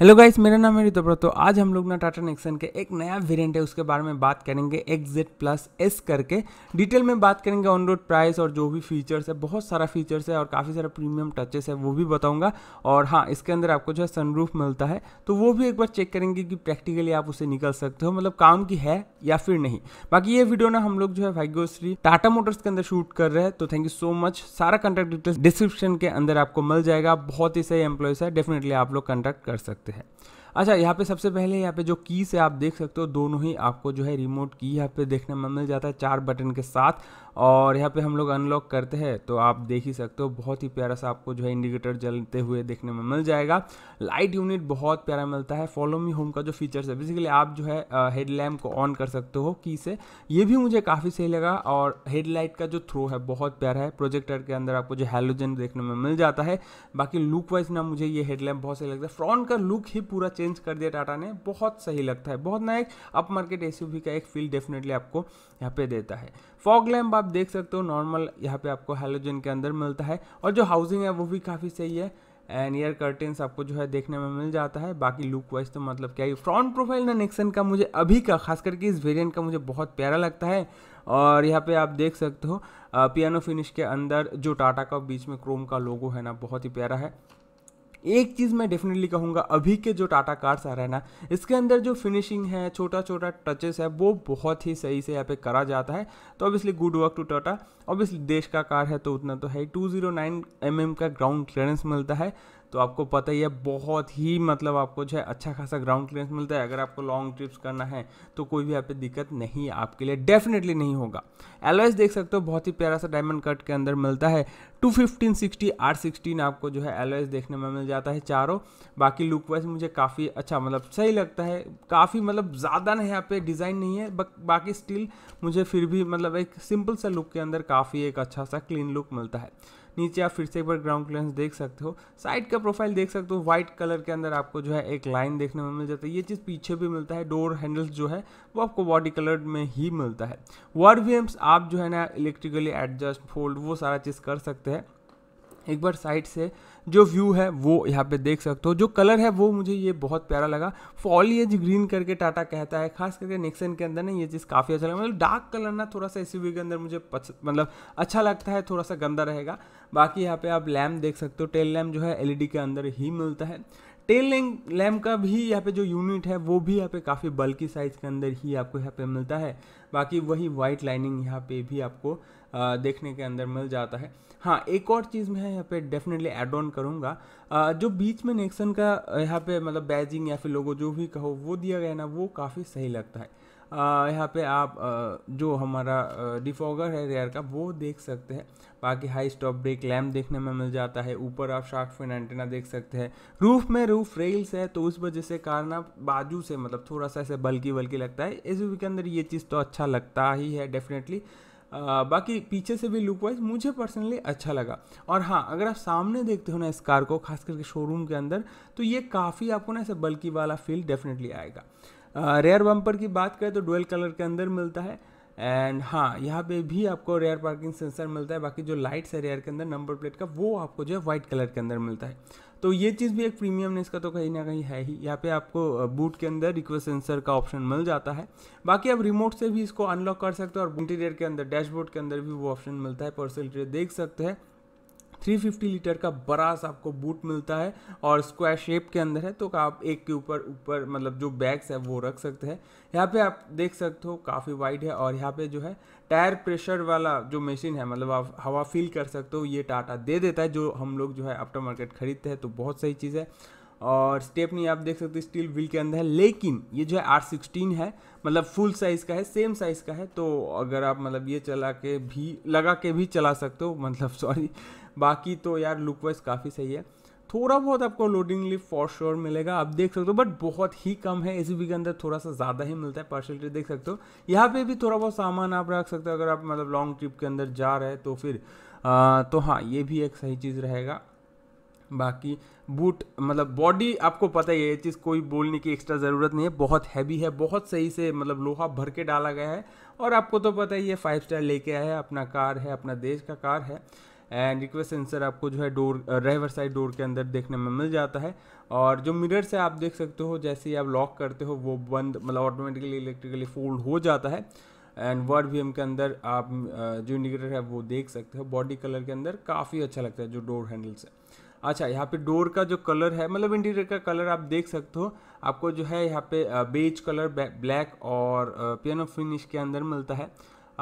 hello guys मेरा नाम है ऋतुव्रत तो आज हम लोग ना टाटा नेक्सन के एक नया वेरिएंट है उसके बारे में बात करेंगे एक्जेड प्लस एस करके डिटेल में बात करेंगे ऑन रोड प्राइस और जो भी फीचर्स है बहुत सारा फीचर्स है और काफ़ी सारा प्रीमियम टचेस है वो भी बताऊंगा और हाँ इसके अंदर आपको जो है सनरूफ मिलता है तो वो भी एक बार चेक करेंगे कि प्रैक्टिकली आप उसे निकल सकते हो मतलब काम की है या फिर नहीं बाकी ये वीडियो ना हम लोग जो है भाग्योश्री टाटा मोटर्स के अंदर शूट कर रहे हैं तो थैंक यू सो मच सारा कॉन्टैक्ट डिटेल्स डिस्क्रिप्शन के अंदर आपको मिल जाएगा बहुत ही सही एम्प्लॉयज़ है डेफिनेटली आप लोग कॉन्टैक्ट कर सकते सकते हैं अच्छा यहाँ पे सबसे पहले यहाँ पे जो की से आप देख सकते हो दोनों ही आपको जो है रिमोट की यहाँ पे देखने में मिल जाता है चार बटन के साथ और यहाँ पे हम लोग अनलॉक करते हैं तो आप देख ही सकते हो बहुत ही प्यारा सा आपको जो है इंडिकेटर जलते हुए देखने में मिल जाएगा लाइट यूनिट बहुत प्यारा मिलता है फॉलो मी होम का जो फीचर्स है बेसिकली आप जो है हेडलैम्प को ऑन कर सकते हो की से ये भी मुझे काफ़ी सही लगा और हेडलाइट का जो थ्रो है बहुत प्यारा है प्रोजेक्टर के अंदर आपको जो हेलोजन देखने में मिल जाता है बाकी लुक वाइज ना मुझे ये हेडलैम्प बहुत सही लगता है फ्रंट का लुक ही पूरा चेंज कर दिया टाटा ने बहुत सही लगता है बहुत ना एक अप मार्केट एस का एक फील डेफिनेटली आपको यहाँ पे देता है फॉग लैम्प आप देख सकते हो नॉर्मल यहाँ पे आपको हेलोजन के अंदर मिलता है और जो हाउसिंग है वो भी काफ़ी सही है एंड ईयर कर्टेंस आपको जो है देखने में मिल जाता है बाकी लुक वाइज तो मतलब क्या है फ्रंट प्रोफाइल ना नेक्सन का मुझे अभी का खास करके इस वेरियंट का मुझे बहुत प्यारा लगता है और यहाँ पे आप देख सकते हो पियानो फिनिश के अंदर जो टाटा का बीच में क्रोम का लोगो है ना बहुत ही प्यारा है एक चीज़ मैं डेफिनेटली कहूँगा अभी के जो टाटा कार्स आ रहे हैं ना इसके अंदर जो फिनिशिंग है छोटा छोटा टचेस है वो बहुत ही सही से यहाँ पे करा जाता है तो obviously good work to Tata obviously देश का कार है तो उतना तो है two zero nine m m का ग्राउंड क्लियरेंस मिलता है तो आपको पता ही है बहुत ही मतलब आपको जो है अच्छा खासा ग्राउंड क्लियरेंस मिलता है अगर आपको लॉन्ग ट्रिप्स करना है तो कोई भी यहाँ पे दिक्कत नहीं आपके लिए डेफिनेटली नहीं होगा एलोएस देख सकते हो बहुत ही प्यारा सा डायमंड कट के अंदर मिलता है two fifteen sixty R sixteen आपको जो है एलोएस देखने में मिल जाता है चारों बाकी लुक वाइज मुझे काफ़ी अच्छा मतलब सही लगता है काफ़ी मतलब ज़्यादा ना यहाँ पे डिज़ाइन नहीं है बाकी स्टिल मुझे फिर भी मतलब एक सिंपल सा लुक के अंदर काफ़ी एक अच्छा सा क्लीन लुक मिलता है नीचे आप फिर से एक बार ग्राउंड क्लियरेंस देख सकते हो साइड का प्रोफाइल देख सकते हो व्हाइट कलर के अंदर आपको जो है एक लाइन देखने में मिल जाता है ये चीज़ पीछे भी मिलता है डोर हैंडल्स जो है वो आपको बॉडी कलर में ही मिलता है वार आप जो है ना इलेक्ट्रिकली एडजस्ट फोल्ड वो सारा चीज़ कर सकते हैं एक बार साइड से जो व्यू है वो यहाँ पे देख सकते हो जो कलर है वो मुझे ये बहुत प्यारा लगा फॉलिएज ग्रीन करके टाटा कहता है खास करके नेक्सन के अंदर ना ये चीज़ काफ़ी अच्छा लगा मतलब डार्क कलर ना थोड़ा सा एस के अंदर मुझे मतलब अच्छा लगता है थोड़ा सा गंदा रहेगा बाकी यहाँ पे आप लैम्प देख सकते हो टेल लैम्प जो है एलईडी के अंदर ही मिलता है टेल लैम्प का भी यहाँ पे जो यूनिट है वो भी यहाँ पे काफ़ी बल्कि साइज़ के अंदर ही आपको यहाँ पे मिलता है बाकी वही वाइट लाइनिंग यहाँ पे भी आपको आ, देखने के अंदर मिल जाता है हाँ एक और चीज़ मैं यहाँ पे डेफिनेटली एड ऑन करूँगा जो बीच में नेक्सन का यहाँ पे मतलब बैजिंग या फिर लोगों जो भी कहो वो दिया गया ना वो काफ़ी सही लगता है यहाँ पे आप जो हमारा डिफॉगर है रेयर का वो देख सकते हैं बाकी हाई स्टॉप ब्रेक लैम्प देखने में मिल जाता है ऊपर आप शार्क फिन एंटेना देख सकते हैं रूफ में रूफ रेल्स है तो उस वजह से कार ना बाजू से मतलब थोड़ा सा ऐसे बल्कि बल्कि लगता है एस के अंदर ये चीज़ तो अच्छा लगता ही है डेफिनेटली आ, बाकी पीछे से भी लुक वाइज मुझे पर्सनली अच्छा लगा और हाँ अगर आप सामने देखते हो ना इस कार को खास करके शोरूम के अंदर तो ये काफ़ी आपको ना ऐसे बल्कि वाला फील डेफिनेटली आएगा रेयर बम्पर की बात करें तो डुअल कलर के अंदर मिलता है एंड हाँ यहाँ पे भी आपको रेयर पार्किंग सेंसर मिलता है बाकी जो लाइट्स है रेयर के अंदर नंबर प्लेट का वो आपको जो है वाइट कलर के अंदर मिलता है तो ये चीज़ भी एक प्रीमियम ने इसका तो कहीं ना कहीं है ही यहाँ पे आपको बूट के अंदर रिक्वेस्ट सेंसर का ऑप्शन मिल जाता है बाकी आप रिमोट से भी इसको अनलॉक कर सकते हो और इंटीरियर के अंदर डैशबोर्ड के अंदर भी वो ऑप्शन मिलता है पर्सनल देख सकते हैं 350 लीटर का बड़ा सा आपको बूट मिलता है और स्क्वायर शेप के अंदर है तो आप एक के ऊपर ऊपर मतलब जो बैग्स है वो रख सकते हैं यहाँ पे आप देख सकते हो काफ़ी वाइड है और यहाँ पे जो है टायर प्रेशर वाला जो मशीन है मतलब आप हवा फील कर सकते हो ये टाटा दे देता है जो हम लोग जो है आफ्टर मार्केट खरीदते हैं तो बहुत सही चीज़ है और स्टेपनी आप देख सकते हो स्टील व्हील के अंदर है लेकिन ये जो है आर सिक्सटीन है मतलब फुल साइज़ का है सेम साइज़ का है तो अगर आप मतलब ये चला के भी लगा के भी चला सकते हो मतलब सॉरी बाकी तो यार लुक वाइज काफ़ी सही है थोड़ा बहुत आपको लोडिंग लिफ्ट फॉर श्योर मिलेगा आप देख सकते हो बट बहुत ही कम है एस के अंदर थोड़ा सा ज़्यादा ही मिलता है पार्शलिटी देख सकते हो यहाँ पे भी थोड़ा बहुत सामान आप रख सकते हो अगर आप मतलब लॉन्ग ट्रिप के अंदर जा रहे हैं तो फिर आ, तो हाँ ये भी एक सही चीज़ रहेगा बाकी बूट मतलब बॉडी आपको पता ही है ये चीज़ कोई बोलने की एक्स्ट्रा ज़रूरत नहीं है बहुत हैवी है बहुत सही से मतलब लोहा भर के डाला गया है और आपको तो पता ही है फाइव स्टार लेके आया है अपना कार है अपना देश का कार है एंड रिक्वेस्ट सेंसर आपको जो है डोर ड्राइवर साइड डोर के अंदर देखने में मिल जाता है और जो मिरर से आप देख सकते हो जैसे ही आप लॉक करते हो वो बंद मतलब ऑटोमेटिकली इलेक्ट्रिकली फोल्ड हो जाता है एंड वर्ड वी के अंदर आप जो इंडिकेटर है वो देख सकते हो बॉडी कलर के अंदर काफ़ी अच्छा लगता है जो डोर हैंडल से अच्छा यहाँ पे डोर का जो कलर है मतलब इंटीरियर का कलर आप देख सकते हो आपको जो है यहाँ पे बेज कलर ब्लैक और पियानो फिनिश के अंदर मिलता है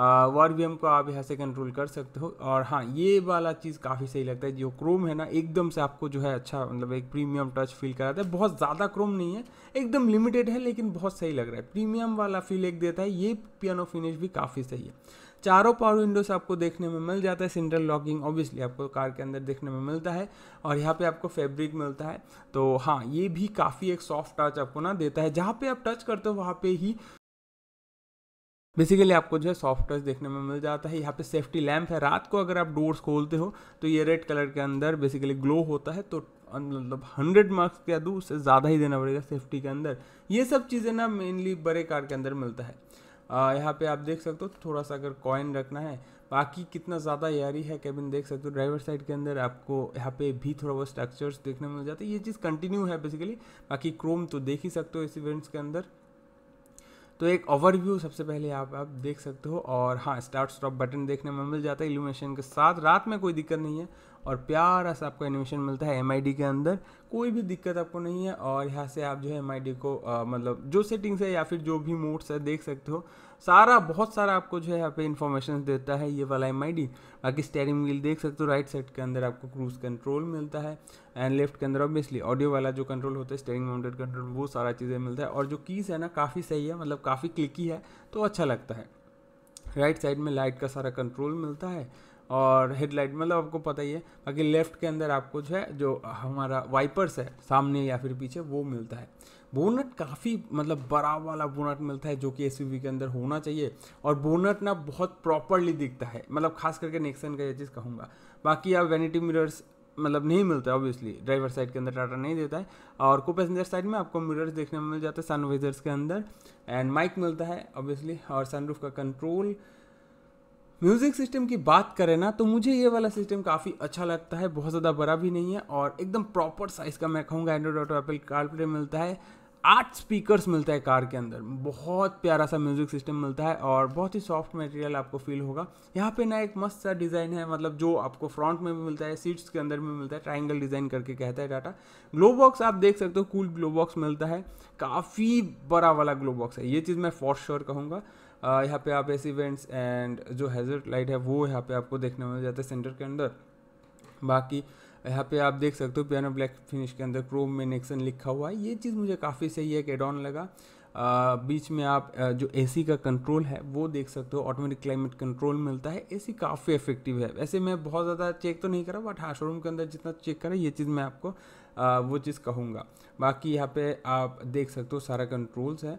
वार वी को आप यहाँ से कंट्रोल कर सकते हो और हाँ ये वाला चीज़ काफ़ी सही लगता है जो क्रोम है ना एकदम से आपको जो है अच्छा मतलब एक प्रीमियम टच फील कराता है बहुत ज़्यादा क्रोम नहीं है एकदम लिमिटेड है लेकिन बहुत सही लग रहा है प्रीमियम वाला फील एक देता है ये पियानो फिनिश भी काफ़ी सही है चारों पावर विंडोज आपको देखने में मिल जाता है सेंट्रल लॉकिंग ऑब्वियसली आपको कार के अंदर देखने में मिलता है और यहाँ पे आपको फैब्रिक मिलता है तो हाँ ये भी काफ़ी एक सॉफ्ट टच आपको ना देता है जहाँ पे आप टच करते हो वहाँ पे ही बेसिकली आपको जो है सॉफ्ट टच देखने में मिल जाता है यहाँ पे सेफ्टी लैम्प है रात को अगर आप डोर्स खोलते हो तो ये रेड कलर के अंदर बेसिकली ग्लो होता है तो मतलब हंड्रेड मार्क्स के दूँ उससे ज़्यादा ही देना पड़ेगा सेफ्टी के अंदर ये सब चीज़ें ना मेनली बड़े कार के अंदर मिलता है यहाँ पे आप देख सकते हो थोड़ा सा अगर कॉइन रखना है बाकी कितना ज़्यादा यारी है कैबिन देख सकते हो ड्राइवर साइड के अंदर आपको यहाँ पे भी थोड़ा बहुत स्ट्रक्चर्स देखने मिल जाते हैं ये चीज़ कंटिन्यू है बेसिकली बाकी क्रोम तो देख ही सकते हो इस इवेंट्स के अंदर तो एक ओवरव्यू सबसे पहले आप आप देख सकते हो और हाँ स्टार्ट स्टॉप बटन देखने में मिल जाता है इल्यूमिनेशन के साथ रात में कोई दिक्कत नहीं है और प्यारा सा आपको एनिमेशन मिलता है एम के अंदर कोई भी दिक्कत आपको नहीं है और यहाँ से आप जो है एम को आ, मतलब जो सेटिंग्स है या फिर जो भी मोड्स है देख सकते हो सारा बहुत सारा आपको जो है यहाँ पे इन्फॉर्मेशन देता है ये वाला एम बाकी स्टेयरिंग व्हील देख सकते हो राइट साइड के अंदर आपको क्रूज़ कंट्रोल मिलता है एंड लेफ्ट के अंदर ऑब्वियसली ऑडियो वाला जो कंट्रोल होता है स्टेयरिंग माउंटेड कंट्रोल वो सारा चीज़ें मिलता है और जो कीज़ है ना काफ़ी सही है मतलब काफ़ी क्लिकी है तो अच्छा लगता है राइट right साइड में लाइट का सारा कंट्रोल मिलता है और हेडलाइट मतलब आपको पता ही है बाकी लेफ्ट के अंदर आपको जो है जो हमारा वाइपर्स है सामने या फिर पीछे वो मिलता है बोनट काफ़ी मतलब बड़ा वाला बोनट मिलता है जो कि एस के अंदर होना चाहिए और बोनट ना बहुत प्रॉपरली दिखता है मतलब खास करके नेक्सन का ये चीज़ कहूँगा बाकी आप वेनिटी मिरर्स मतलब नहीं मिलता है ऑब्वियसली ड्राइवर साइड के अंदर टाटा नहीं देता है और को पैसेंजर साइड में आपको मिरर्स देखने में मिल जाते हैं सनवाइजर्स के अंदर एंड माइक मिलता है ऑब्वियसली और सनरूफ का कंट्रोल म्यूज़िक सिस्टम की बात करें ना तो मुझे ये वाला सिस्टम काफ़ी अच्छा लगता है बहुत ज़्यादा बड़ा भी नहीं है और एकदम प्रॉपर साइज़ का मैं कहूँगा एंड्रॉइड ऑटो एप्पल कार मिलता है आठ स्पीकर्स मिलता है कार के अंदर बहुत प्यारा सा म्यूज़िक सिस्टम मिलता है और बहुत ही सॉफ्ट मटेरियल आपको फील होगा यहाँ पे ना एक मस्त सा डिज़ाइन है मतलब जो आपको फ्रंट में भी मिलता है सीट्स के अंदर भी मिलता है ट्राइंगल डिज़ाइन करके कहता है डाटा ग्लो बॉक्स आप देख सकते हो कूल ग्लो बॉक्स मिलता है काफ़ी बड़ा वाला ग्लो बॉक्स है ये चीज़ मैं फॉर श्योर कहूँगा यहाँ पे आप ऐसे इवेंट्स एंड जो हैजर्ड लाइट है वो यहाँ पे आपको देखने मिल जाता है सेंटर के अंदर बाकी यहाँ पे आप देख सकते हो पियानो ब्लैक फिनिश के अंदर क्रोम में नेक्सन लिखा हुआ है ये चीज़ मुझे काफ़ी सही है एड ऑन लगा आ, बीच में आप जो एसी का कंट्रोल है वो देख सकते हो ऑटोमेटिक क्लाइमेट कंट्रोल मिलता है एसी काफ़ी इफेक्टिव है वैसे मैं बहुत ज़्यादा चेक तो नहीं करा बट हाँ शोरूम के अंदर जितना चेक करा ये चीज़ मैं आपको आ, वो चीज़ कहूँगा बाकी यहाँ पे आप देख सकते हो सारा कंट्रोल्स है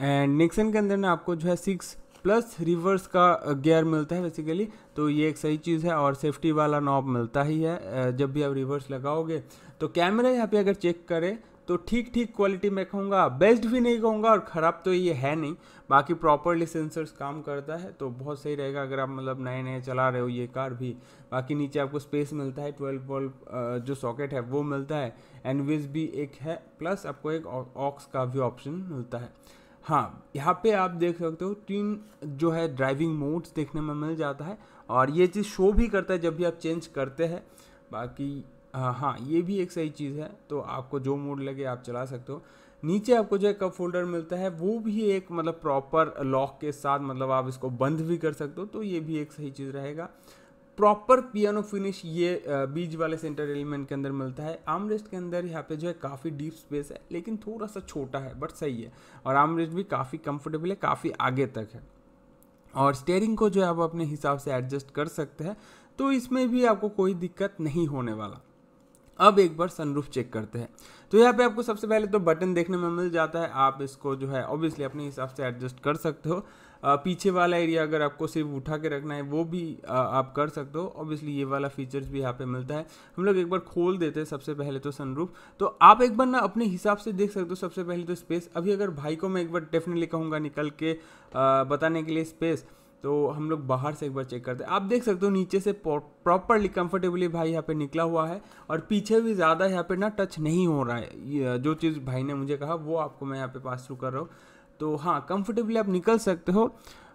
एंड निक्सन के अंदर ना आपको जो है सिक्स प्लस रिवर्स का गियर मिलता है बेसिकली तो ये एक सही चीज़ है और सेफ्टी वाला नॉब मिलता ही है जब भी आप रिवर्स लगाओगे तो कैमरा यहाँ पे अगर चेक करें तो ठीक ठीक क्वालिटी में कहूँगा बेस्ट भी नहीं कहूँगा और ख़राब तो ये है नहीं बाकी प्रॉपरली सेंसर्स काम करता है तो बहुत सही रहेगा अगर आप मतलब नए नए चला रहे हो ये कार भी बाकी नीचे आपको स्पेस मिलता है ट्वेल्व वोल्ट जो सॉकेट है वो मिलता है एनविज भी एक है प्लस आपको एक ऑक्स का भी ऑप्शन मिलता है हाँ यहाँ पे आप देख सकते हो तीन जो है ड्राइविंग मोड्स देखने में मिल जाता है और ये चीज़ शो भी करता है जब भी आप चेंज करते हैं बाकी हाँ, हाँ ये भी एक सही चीज़ है तो आपको जो मोड लगे आप चला सकते हो नीचे आपको जो है कप फोल्डर मिलता है वो भी एक मतलब प्रॉपर लॉक के साथ मतलब आप इसको बंद भी कर सकते हो तो ये भी एक सही चीज़ रहेगा प्रॉपर पियानो फिनिश ये बीज वाले सेंटर एलिमेंट के अंदर मिलता है आर्म रेस्ट के अंदर यहाँ पे जो है काफ़ी डीप स्पेस है लेकिन थोड़ा सा छोटा है बट सही है और आर्म रेस्ट भी काफ़ी कंफर्टेबल है काफ़ी आगे तक है और स्टेयरिंग को जो है आप अपने हिसाब से एडजस्ट कर सकते हैं तो इसमें भी आपको कोई दिक्कत नहीं होने वाला अब एक बार सनरूफ चेक करते हैं तो यहाँ पे आपको सबसे पहले तो बटन देखने में मिल जाता है आप इसको जो है ऑब्वियसली अपने हिसाब से एडजस्ट कर सकते हो पीछे वाला एरिया अगर आपको सिर्फ उठा के रखना है वो भी आप कर सकते हो ऑब्वियसली ये वाला फीचर्स भी यहाँ पे मिलता है हम लोग एक बार खोल देते हैं सबसे पहले तो सनरूफ तो आप एक बार ना अपने हिसाब से देख सकते हो सबसे पहले तो स्पेस अभी अगर भाई को मैं एक बार डेफिनेटली कहूँगा निकल के बताने के लिए स्पेस तो हम लोग बाहर से एक बार चेक करते हैं आप देख सकते हो नीचे से प्रॉपरली कंफर्टेबली भाई यहाँ पे निकला हुआ है और पीछे भी ज़्यादा यहाँ पे ना टच नहीं हो रहा है जो चीज़ भाई ने मुझे कहा वो आपको मैं यहाँ पे पास थ्रू कर रहा हूँ तो हाँ कंफर्टेबली आप निकल सकते हो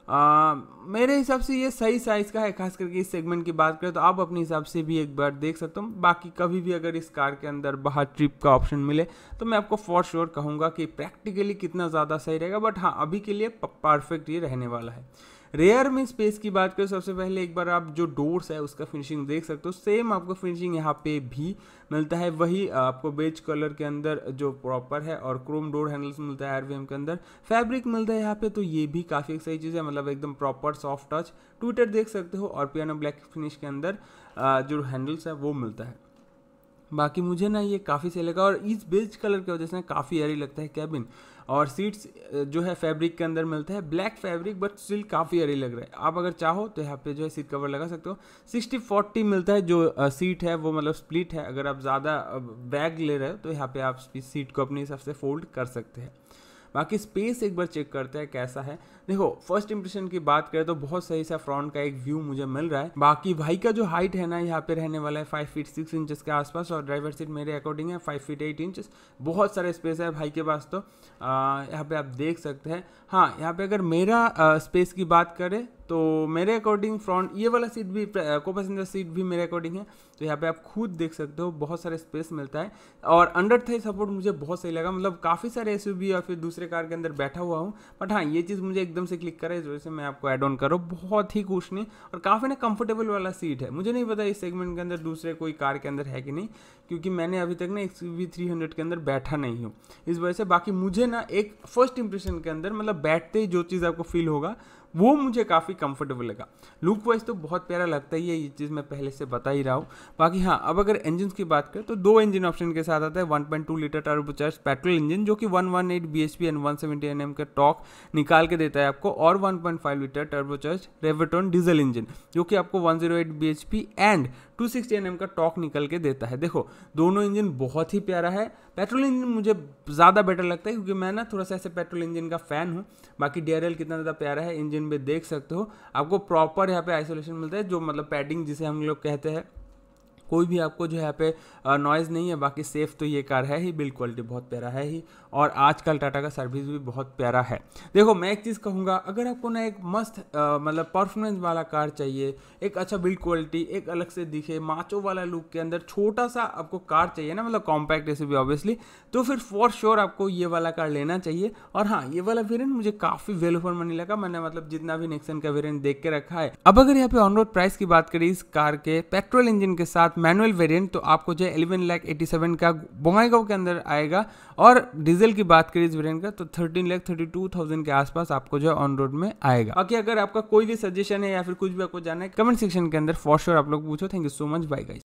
आ, मेरे हिसाब से ये सही साइज़ का है खास करके इस सेगमेंट की बात करें तो आप अपने हिसाब से भी एक बार देख सकते हो बाकी कभी भी अगर इस कार के अंदर बाहर ट्रिप का ऑप्शन मिले तो मैं आपको फॉर श्योर कहूँगा कि प्रैक्टिकली कितना ज़्यादा सही रहेगा बट हाँ अभी के लिए परफेक्ट ये रहने वाला है रेयर में स्पेस की बात करें सबसे पहले एक बार आप जो डोर्स है उसका फिनिशिंग देख सकते हो सेम आपको फिनिशिंग यहाँ पे भी मिलता है वही आपको बेज कलर के अंदर जो प्रॉपर है और क्रोम डोर हैंडल्स मिलता है आरवीएम के अंदर फैब्रिक मिलता है यहाँ पे तो ये भी काफ़ी सही चीज़ है मतलब एकदम प्रॉपर सॉफ्ट टच ट्विटर देख सकते हो और पियानो ब्लैक फिनिश के अंदर जो हैंडल्स है वो मिलता है बाकी मुझे ना ये काफ़ी सही लगा और इस बेज कलर की वजह से ना काफ़ी एरी लगता है कैबिन और सीट्स जो है फैब्रिक के अंदर मिलता है ब्लैक फैब्रिक बट स्टिल काफ़ी एरी लग रहा है आप अगर चाहो तो यहाँ पे जो है सीट कवर लगा सकते हो सिक्सटी फोर्टी मिलता है जो सीट है वो मतलब स्प्लिट है अगर आप ज़्यादा बैग ले रहे हो तो यहाँ पर आप इस सीट को अपने हिसाब से फोल्ड कर सकते हैं बाकी स्पेस एक बार चेक करते हैं कैसा है देखो फर्स्ट इंप्रेशन की बात करें तो बहुत सही सा फ्रंट का एक व्यू मुझे मिल रहा है बाकी भाई का जो हाइट है ना यहाँ पे रहने वाला है फाइव फीट सिक्स इंचेस के आसपास और ड्राइवर सीट मेरे अकॉर्डिंग है फाइव फीट एट इंचेस बहुत सारे स्पेस है भाई के पास तो यहाँ पे आप देख सकते हैं हाँ यहाँ पे अगर मेरा आ, स्पेस की बात करें तो मेरे अकॉर्डिंग फ्रंट ये वाला सीट भी को पैसेंजर सीट भी मेरे अकॉर्डिंग है तो यहाँ पे आप खुद देख सकते हो बहुत सारे स्पेस मिलता है और अंडर थाई सपोर्ट मुझे बहुत सही लगा मतलब काफ़ी सारे एस या फिर दूसरे कार के अंदर बैठा हुआ हूँ बट हाँ ये चीज़ मुझे एकदम एकदम से क्लिक करा इस वजह से मैं आपको ऐड ऑन कर रहा हूँ बहुत ही कुछ नहीं और काफ़ी ना कंफर्टेबल वाला सीट है मुझे नहीं पता इस सेगमेंट के अंदर दूसरे कोई कार के अंदर है कि नहीं क्योंकि मैंने अभी तक ना एक वी थ्री हंड्रेड के अंदर बैठा नहीं हूँ इस वजह से बाकी मुझे ना एक फर्स्ट इंप्रेशन के अंदर मतलब बैठते ही जो चीज़ आपको फील होगा वो मुझे काफ़ी कंफर्टेबल लगा लुक वाइज तो बहुत प्यारा लगता ही है ये चीज़ मैं पहले से बता ही रहा हूँ बाकी हाँ अब अगर इंजन की बात करें तो दो इंजन ऑप्शन के साथ आता है 1.2 लीटर टर्बोचार्ज पेट्रोल इंजन जो कि 118 P and one seventy N M का टॉक निकाल के देता है आपको और 1.5 litre turbocharge Revotron diesel engine जो कि आपको 108 P and two sixty N M का टॉक निकल के देता है देखो दोनों इंजन बहुत ही प्यारा है पेट्रोल इंजन मुझे ज़्यादा बेटर लगता है क्योंकि मैं ना थोड़ा सा ऐसे पेट्रोल इंजन का फ़ैन हूँ बाकी डी कितना ज़्यादा प्यारा है इंजन भी देख सकते हो आपको प्रॉपर यहाँ पे आइसोलेशन मिलता है जो मतलब पैडिंग जिसे हम लोग कहते हैं कोई भी आपको जो यहाँ पे नॉइज़ नहीं है बाकी सेफ़ तो ये कार है ही बिल्ड क्वालिटी बहुत प्यारा है ही और आजकल टाटा का सर्विस भी बहुत प्यारा है देखो मैं एक चीज़ कहूँगा अगर आपको ना एक मस्त मतलब परफॉर्मेंस वाला कार चाहिए एक अच्छा बिल्ड क्वालिटी एक अलग से दिखे माचो वाला लुक के अंदर छोटा सा आपको कार चाहिए ना मतलब कॉम्पैक्ट ऐसे भी ऑब्वियसली तो फिर फॉर श्योर आपको ये वाला कार लेना चाहिए और हाँ ये वाला वेरियंट मुझे काफ़ी वैल्यू फॉर मनी लगा मैंने मतलब जितना भी नेक्सन का वेरियंट देख के रखा है अब अगर यहाँ पे ऑन रोड प्राइस की बात करें इस कार के पेट्रोल इंजन के साथ मैनुअल वेरिएंट तो आपको जो है एलेवन लाख एटी सेवन का बोंगाईगांव के अंदर आएगा और डीजल की बात करें इस वेरिएंट का तो thirteen lakh thirty two thousand के आसपास आपको जो है ऑन रोड में आएगा बाकी अगर आपका कोई भी सजेशन है या फिर कुछ भी आपको जाना है कमेंट सेक्शन के अंदर फॉर श्योर आप लोग पूछो thank you so much bye guys